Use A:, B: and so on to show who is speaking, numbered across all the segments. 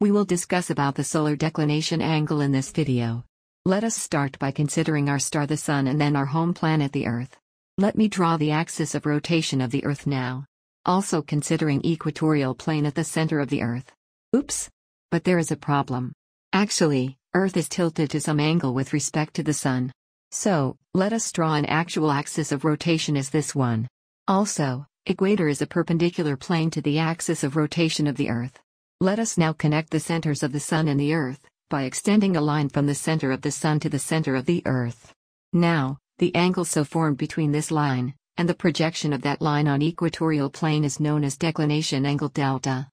A: We will discuss about the solar declination angle in this video. Let us start by considering our star the Sun and then our home planet the Earth. Let me draw the axis of rotation of the Earth now. Also considering equatorial plane at the center of the Earth. Oops! But there is a problem. Actually, Earth is tilted to some angle with respect to the Sun. So, let us draw an actual axis of rotation as this one. Also, equator is a perpendicular plane to the axis of rotation of the Earth. Let us now connect the centers of the Sun and the Earth, by extending a line from the center of the Sun to the center of the Earth. Now, the angle so formed between this line, and the projection of that line on equatorial plane is known as declination angle delta.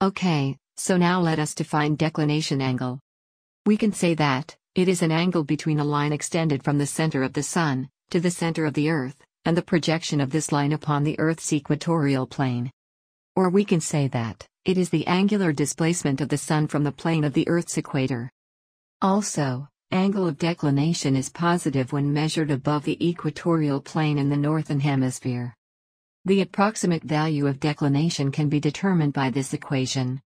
A: Okay, so now let us define declination angle. We can say that, it is an angle between a line extended from the center of the Sun, to the center of the Earth, and the projection of this line upon the Earth's equatorial plane. Or we can say that, it is the angular displacement of the Sun from the plane of the Earth's equator. Also, angle of declination is positive when measured above the equatorial plane in the northern hemisphere. The approximate value of declination can be determined by this equation.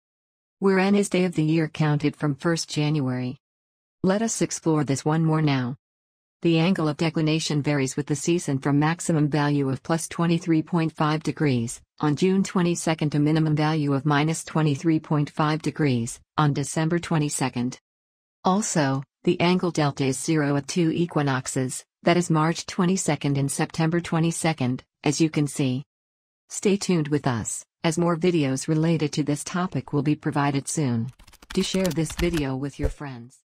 A: Where n is day of the year counted from 1st January. Let us explore this one more now. The angle of declination varies with the season from maximum value of plus 23.5 degrees on June 22 a minimum value of minus 23.5 degrees, on December 22. Also, the angle delta is zero at two equinoxes, that is March 22 and September 22, as you can see. Stay tuned with us, as more videos related to this topic will be provided soon. Do share this video with your friends.